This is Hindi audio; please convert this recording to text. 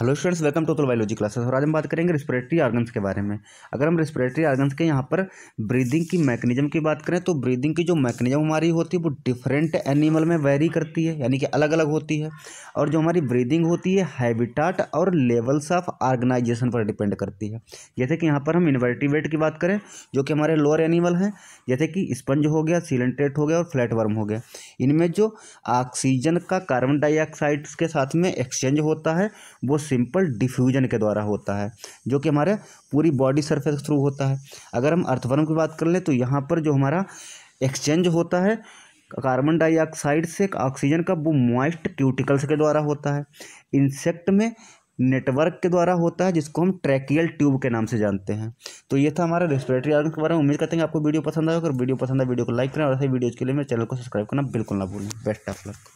हेलो स्टूडेंट्स वेलकम टू तो बायोलॉजी क्लासेस और आज हम बात करेंगे रेस्पिरेटरी आर्गन्स के बारे में अगर हम रेस्पिरेटरी आर्गन्स के यहाँ पर ब्रीदिंग की मैकेनिज्म की बात करें तो ब्रीदिंग की जो मैकेनिज्म हमारी होती है वो डिफरेंट एनिमल में वेरी करती है यानी कि अलग अलग होती है और जो हमारी ब्रीदिंग होती है हैबिटाट और लेवल्स ऑफ ऑर्गेनाइजेशन पर डिपेंड करती है जैसे कि यहाँ पर हम इन्वर्टिवेट की बात करें जो कि हमारे लोअर एनिमल हैं जैसे कि स्पंज हो गया सीलेंटेट हो गया और फ्लैट वर्म हो गया इनमें जो ऑक्सीजन का कार्बन डाइऑक्साइड के साथ में एक्सचेंज होता है वो सिंपल डिफ्यूजन के द्वारा होता है जो कि हमारे पूरी बॉडी सरफेस थ्रू होता है अगर हम अर्थवर्म की बात कर लें तो यहाँ पर जो हमारा एक्सचेंज होता है कार्बन डाइऑक्साइड से ऑक्सीजन का वो मॉइस्ट क्यूटिकल्स के द्वारा होता है इंसेक्ट में नेटवर्क के द्वारा होता है जिसको हम ट्रैकियल ट्यूब के नाम से जानते हैं तो ये था हमारा रेस्पिरेटरी ऑर्गन के बारे में उम्मीद करते हैं आपको वीडियो पसंद आएगा अगर वीडियो पसंद आए वीडियो को लाइक करें और ऐसे वीडियोज़ के लिए मेरे चैनल को सब्सक्राइब करना बिल्कुल ना भूलें बेस्ट ऑफ लक